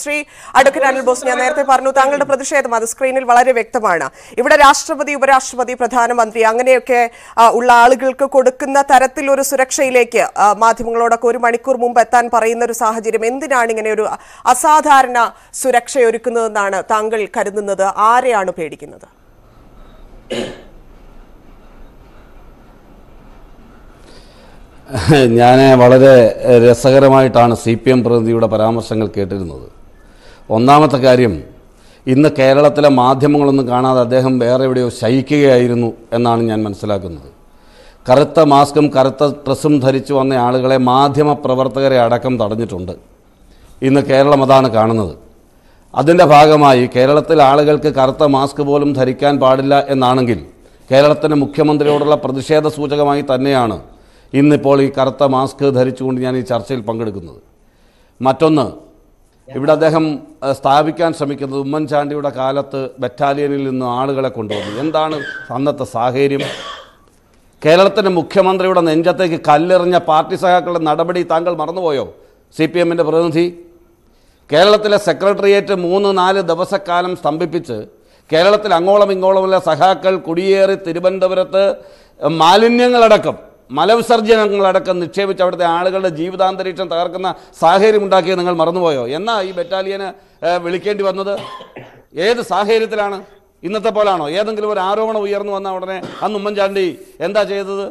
Shri advocate Anil boss ഞാൻ നേരത്തെ പറഞ്ഞു താങ്കളുടെ പ്രതിഷേധം അത് സ്ക്രീനിൽ വളരെ വ്യക്തമാണ് ഇവിടെ രാഷ്ട്രപതി ഉപരാഷ്ട്രപതി പ്രധാനമന്ത്രി അങ്ങനെയൊക്കെ ഉള്ള ആളുകൾക്ക് കൊടുക്കുന്ന തരത്തിൽ ഒരു സുരക്ഷയിലേക്ക് മാധ്യമങ്ങളോടൊക്കെ ഒരു മണിക്കൂർ മുമ്പ് എത്താൻ പറയുന്ന ഒരു സാഹചര്യം എന്തിനാണ് ഇങ്ങനെ ഒരു അസാധാരണ സുരക്ഷ ഒരുക്കുന്നതെന്നാണ് താങ്കൾ കരുതുന്നത് ആരെയാണ് പേടിക്കുന്നത് ഞാൻ വളരെ രസകരമായിട്ടാണ് സി പി എം പ്രതിനിധിയുടെ പരാമർശങ്ങൾ കേട്ടിരുന്നത് ഒന്നാമത്തെ കാര്യം ഇന്ന് കേരളത്തിലെ മാധ്യമങ്ങളൊന്നും കാണാതെ അദ്ദേഹം വേറെ എവിടെയോ ശയിക്കുകയായിരുന്നു എന്നാണ് ഞാൻ മനസ്സിലാക്കുന്നത് കറുത്ത മാസ്കും കറുത്ത ഡ്രസ്സും ധരിച്ചു വന്ന ആളുകളെ മാധ്യമ പ്രവർത്തകരെ അടക്കം തടഞ്ഞിട്ടുണ്ട് ഇന്ന് കേരളം അതാണ് കാണുന്നത് അതിൻ്റെ ഭാഗമായി കേരളത്തിൽ ആളുകൾക്ക് കറുത്ത മാസ്ക് പോലും ധരിക്കാൻ പാടില്ല എന്നാണെങ്കിൽ കേരളത്തിൻ്റെ മുഖ്യമന്ത്രിയോടുള്ള പ്രതിഷേധ സൂചകമായി തന്നെയാണ് ഇന്നിപ്പോൾ ഈ കറുത്ത മാസ്ക് ധരിച്ചുകൊണ്ട് ഞാൻ ഈ ചർച്ചയിൽ പങ്കെടുക്കുന്നത് മറ്റൊന്ന് ഇവിടെ അദ്ദേഹം സ്ഥാപിക്കാൻ ശ്രമിക്കുന്നത് ഉമ്മൻചാണ്ടിയുടെ കാലത്ത് ബറ്റാലിയനിൽ നിന്ന് ആളുകളെ കൊണ്ടുവന്നു എന്താണ് അന്നത്തെ സാഹചര്യം കേരളത്തിൻ്റെ മുഖ്യമന്ത്രിയുടെ നെഞ്ചത്തേക്ക് കല്ലെറിഞ്ഞ പാർട്ടി സഹാക്കളുടെ നടപടി താങ്കൾ മറന്നുപോയോ സി പി എമ്മിൻ്റെ പ്രതിനിധി കേരളത്തിലെ സെക്രട്ടേറിയറ്റ് മൂന്ന് നാല് ദിവസക്കാലം സ്തംഭിപ്പിച്ച് കേരളത്തിൽ അങ്ങോളം ഇങ്ങോളമുള്ള സഹാക്കൾ കുടിയേറി തിരുവനന്തപുരത്ത് മാലിന്യങ്ങളടക്കം മലവിസർജനങ്ങളടക്കം നിക്ഷേപിച്ച് അവിടുത്തെ ആളുകളുടെ ജീവിതാന്തരീക്ഷം തകർക്കുന്ന സാഹചര്യം ഉണ്ടാക്കിയത് നിങ്ങൾ മറന്നുപോയോ എന്നാ ഈ ബറ്റാലിയന് വിളിക്കേണ്ടി വന്നത് ഏത് സാഹചര്യത്തിലാണ് ഇന്നത്തെ പോലാണോ ഏതെങ്കിലും ഒരു ആരോപണം ഉയർന്നു വന്ന ഉടനെ അന്ന് ഉമ്മൻചാണ്ടി എന്താ ചെയ്തത്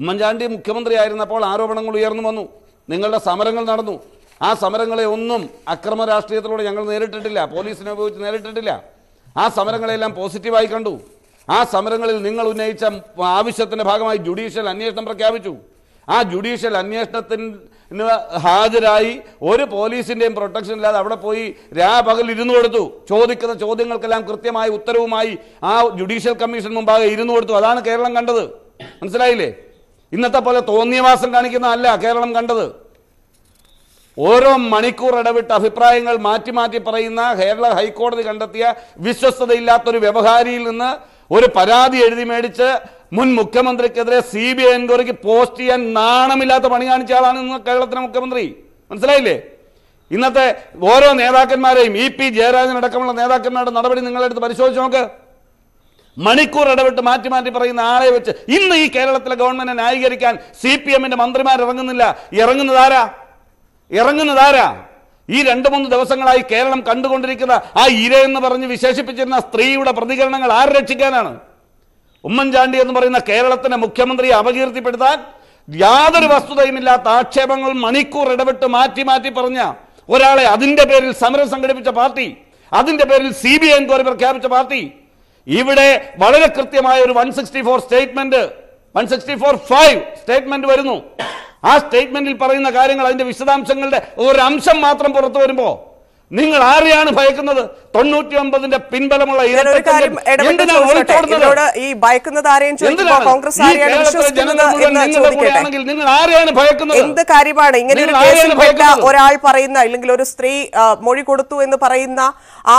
ഉമ്മൻചാണ്ടി മുഖ്യമന്ത്രി ആയിരുന്നപ്പോൾ ആരോപണങ്ങൾ ഉയർന്നു വന്നു നിങ്ങളുടെ സമരങ്ങൾ നടന്നു ആ സമരങ്ങളെ ഒന്നും അക്രമ രാഷ്ട്രീയത്തിലൂടെ ഞങ്ങൾ നേരിട്ടിട്ടില്ല പോലീസിനെ ഉപയോഗിച്ച് നേരിട്ടിട്ടില്ല ആ സമരങ്ങളെല്ലാം പോസിറ്റീവായി കണ്ടു ആ സമരങ്ങളിൽ നിങ്ങൾ ഉന്നയിച്ച ആവശ്യത്തിൻ്റെ ഭാഗമായി ജുഡീഷ്യൽ അന്വേഷണം പ്രഖ്യാപിച്ചു ആ ജുഡീഷ്യൽ അന്വേഷണത്തിന് ഹാജരായി ഒരു പോലീസിൻ്റെയും പ്രൊട്ടക്ഷൻ ഇല്ലാതെ അവിടെ പോയി രാപകൽ ഇരുന്നു കൊടുത്തു ചോദിക്കുന്ന ചോദ്യങ്ങൾക്കെല്ലാം കൃത്യമായ ഉത്തരവുമായി ആ ജുഡീഷ്യൽ കമ്മീഷൻ മുമ്പാകെ ഇരുന്നു കൊടുത്തു അതാണ് കേരളം കണ്ടത് മനസ്സിലായില്ലേ ഇന്നത്തെ പോലെ തോന്നിയവാസം കാണിക്കുന്നതല്ല കേരളം കണ്ടത് ഓരോ മണിക്കൂർ ഇടവിട്ട് അഭിപ്രായങ്ങൾ മാറ്റി മാറ്റി പറയുന്ന കേരള ഹൈക്കോടതി കണ്ടെത്തിയ വിശ്വസ്തതയില്ലാത്തൊരു വ്യവഹാരിയിൽ നിന്ന് ഒരു പരാതി എഴുതി മേടിച്ച് മുൻ മുഖ്യമന്ത്രിക്കെതിരെ സി ബി ഐ എൻക്വയറിക്ക് പോസ്റ്റ് ചെയ്യാൻ നാണമില്ലാത്ത പണി കാണിച്ച ആളാണ് ഇന്ന് കേരളത്തിലെ മുഖ്യമന്ത്രി മനസ്സിലായില്ലേ ഇന്നത്തെ ഓരോ നേതാക്കന്മാരെയും ഇ പി ജയരാജൻ അടക്കമുള്ള നേതാക്കന്മാരുടെ നടപടി നിങ്ങളെടുത്ത് പരിശോധിച്ച് നോക്ക് മണിക്കൂർ ഇടപെട്ട് മാറ്റി മാറ്റി പറയുന്ന ആളെ വെച്ച് ഇന്ന് ഈ കേരളത്തിലെ ഗവൺമെന്റിനെ ന്യായീകരിക്കാൻ സി പി എമ്മിന്റെ മന്ത്രിമാർ ഇറങ്ങുന്നില്ല ഇറങ്ങുന്നതാരാ ഇറങ്ങുന്നതാരാ ഈ രണ്ട് മൂന്ന് ദിവസങ്ങളായി കേരളം കണ്ടുകൊണ്ടിരിക്കുന്ന ആ ഇര എന്ന് പറഞ്ഞ് വിശേഷിപ്പിച്ചിരുന്ന സ്ത്രീയുടെ പ്രതികരണങ്ങൾ ആര് രക്ഷിക്കാനാണ് ഉമ്മൻചാണ്ടി എന്ന് പറയുന്ന കേരളത്തിന്റെ മുഖ്യമന്ത്രിയെ അപകീർത്തിപ്പെടുത്താൻ യാതൊരു വസ്തുതയുമില്ലാത്ത ആക്ഷേപങ്ങൾ മണിക്കൂർ ഇടപെട്ട് മാറ്റി മാറ്റി പറഞ്ഞ ഒരാളെ അതിൻ്റെ പേരിൽ സമരം സംഘടിപ്പിച്ച പാർട്ടി അതിൻ്റെ പേരിൽ സി ബി ഐ എൻക്വയറി പ്രഖ്യാപിച്ച പാർട്ടി ഇവിടെ വളരെ കൃത്യമായ ഒരു one sixty four statement one sixty four five statement വരുന്നു ആ സ്റ്റേറ്റ്മെന്റിൽ പറയുന്ന കാര്യങ്ങൾ അതിന്റെ വിശദാംശങ്ങളുടെ ഒരംശം മാത്രം പുറത്തു വരുമ്പോ നിങ്ങൾ ആരെയാണ് ഭയക്കുന്നത് തൊണ്ണൂറ്റി ഒമ്പതിന്റെ പിൻബലമുള്ള ഈ കോൺഗ്രസ് നിങ്ങൾ ആരെയാണ് ഭയക്കുന്നത് എന്ത് കാര്യമാണ് ഇങ്ങനെ ഒരു ഒരാൾ പറയുന്ന അല്ലെങ്കിൽ ഒരു സ്ത്രീ മൊഴി കൊടുത്തു എന്ന് പറയുന്ന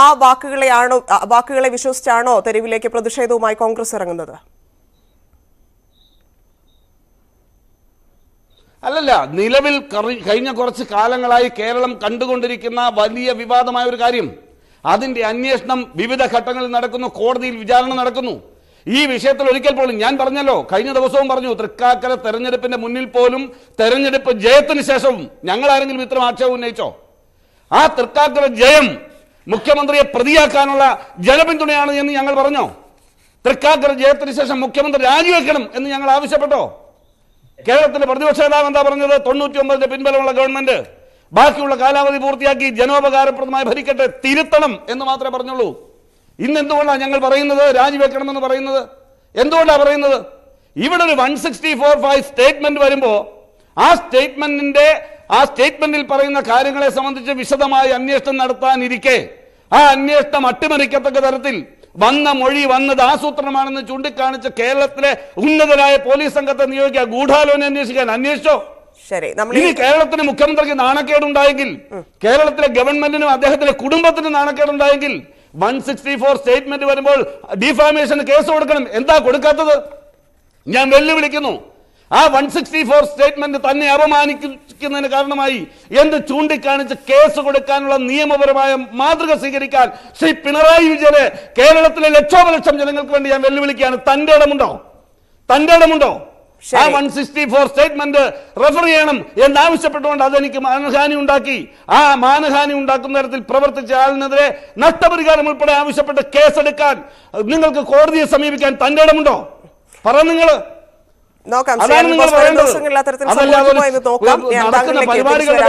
ആ വാക്കുകളെയാണോ വാക്കുകളെ വിശ്വസിച്ചാണോ തെരുവിലേക്ക് പ്രതിഷേധവുമായി കോൺഗ്രസ് ഇറങ്ങുന്നത് അല്ലല്ല നിലവിൽ കഴിഞ്ഞ കുറച്ച് കാലങ്ങളായി കേരളം കണ്ടുകൊണ്ടിരിക്കുന്ന വലിയ വിവാദമായ ഒരു കാര്യം അതിന്റെ അന്വേഷണം വിവിധ ഘട്ടങ്ങളിൽ നടക്കുന്നു കോടതിയിൽ വിചാരണ നടക്കുന്നു ഈ വിഷയത്തിൽ ഒരിക്കൽ പോലും ഞാൻ പറഞ്ഞല്ലോ കഴിഞ്ഞ ദിവസവും പറഞ്ഞു തൃക്കാക്കര തെരഞ്ഞെടുപ്പിന്റെ മുന്നിൽ പോലും തെരഞ്ഞെടുപ്പ് ജയത്തിന് ശേഷവും ഞങ്ങൾ ആരെങ്കിലും ഇത്തരം ആക്ഷേപം ഉന്നയിച്ചോ ആ തൃക്കാക്കര ജയം മുഖ്യമന്ത്രിയെ പ്രതിയാക്കാനുള്ള ജനപിന്തുണയാണ് എന്ന് ഞങ്ങൾ പറഞ്ഞോ തൃക്കാക്കര ജയത്തിന് ശേഷം മുഖ്യമന്ത്രി രാജിവെക്കണം എന്ന് ഞങ്ങൾ ആവശ്യപ്പെട്ടോ കേരളത്തിലെ പ്രതിപക്ഷ നേതാവ് എന്താ പറഞ്ഞത് തൊണ്ണൂറ്റി ഒമ്പതിന്റെ പിൻബലമുള്ള ഗവൺമെന്റ് ബാക്കിയുള്ള കാലാവധി പൂർത്തിയാക്കി ജനോപകാരപ്രദമായി ഭരിക്കട്ടെ തിരുത്തണം എന്ന് മാത്രമേ പറഞ്ഞുള്ളൂ ഇന്ന് എന്തുകൊണ്ടാണ് ഞങ്ങൾ പറയുന്നത് രാജിവെക്കണമെന്ന് പറയുന്നത് എന്തുകൊണ്ടാണ് പറയുന്നത് ഇവിടെ ഒരു one sixty four five statement വരുമ്പോൾ ആ സ്റ്റേറ്റ്മെന്റിന്റെ ആ സ്റ്റേറ്റ്മെന്റിൽ പറയുന്ന കാര്യങ്ങളെ സംബന്ധിച്ച് വിശദമായി അന്വേഷണം നടത്താനിരിക്കെ ആ അന്വേഷണം അട്ടിമറിക്കത്തക്ക തരത്തിൽ വന്ന മൊഴി വന്നത് ആസൂത്രണമാണെന്ന് ചൂണ്ടിക്കാണിച്ച കേരളത്തിലെ ഉന്നതരായ പോലീസ് സംഘത്തെ നിയോഗിക്കുക ഗൂഢാലോചന അന്വേഷിക്കാൻ അന്വേഷിച്ചോ ശരി ഇനി കേരളത്തിന് മുഖ്യമന്ത്രിക്ക് നാണക്കേടുണ്ടായെങ്കിൽ കേരളത്തിലെ ഗവൺമെന്റിനും അദ്ദേഹത്തിന്റെ കുടുംബത്തിനും നാണക്കേടുണ്ടായെങ്കിൽ വൺ സിക്സ്റ്റി ഫോർ സ്റ്റേറ്റ്മെന്റ് വരുമ്പോൾ ഡിഫാമേഷന് കേസ് കൊടുക്കണം എന്താ കൊടുക്കാത്തത് ഞാൻ വെല്ലുവിളിക്കുന്നു ആ വൺ സിക്സ്റ്റി ഫോർ സ്റ്റേറ്റ്മെന്റ് തന്നെ അപമാനിക്കുന്നതിന് കാരണമായി എന്ത് ചൂണ്ടിക്കാണിച്ച് കേസ് കൊടുക്കാനുള്ള നിയമപരമായ മാതൃക സ്വീകരിക്കാൻ ശ്രീ പിണറായി വിജയനെ കേരളത്തിലെ ലക്ഷോപലക്ഷം ജനങ്ങൾക്ക് വേണ്ടി ഞാൻ വെല്ലുവിളിക്കുകയാണ് തന്റെ ഇടമുണ്ടോ തന്റെ ഇടമുണ്ടോ ആ one sixty four statement refer ചെയ്യണം എന്നാവശ്യപ്പെട്ടുകൊണ്ട് അതെനിക്ക് മാനഹാനി ഉണ്ടാക്കി ആ മാനഹാനി ഉണ്ടാക്കുന്ന തരത്തിൽ പ്രവർത്തിച്ച ആളിനെതിരെ നഷ്ടപരിഹാരം ഉൾപ്പെടെ ആവശ്യപ്പെട്ട് കേസെടുക്കാൻ നിങ്ങൾക്ക് കോടതിയെ സമീപിക്കാൻ തന്റെ ഇടമുണ്ടോ പറ നിങ്ങൾ നോക്കാം ദിവസങ്ങളിൽ നോക്കാം ഞാൻ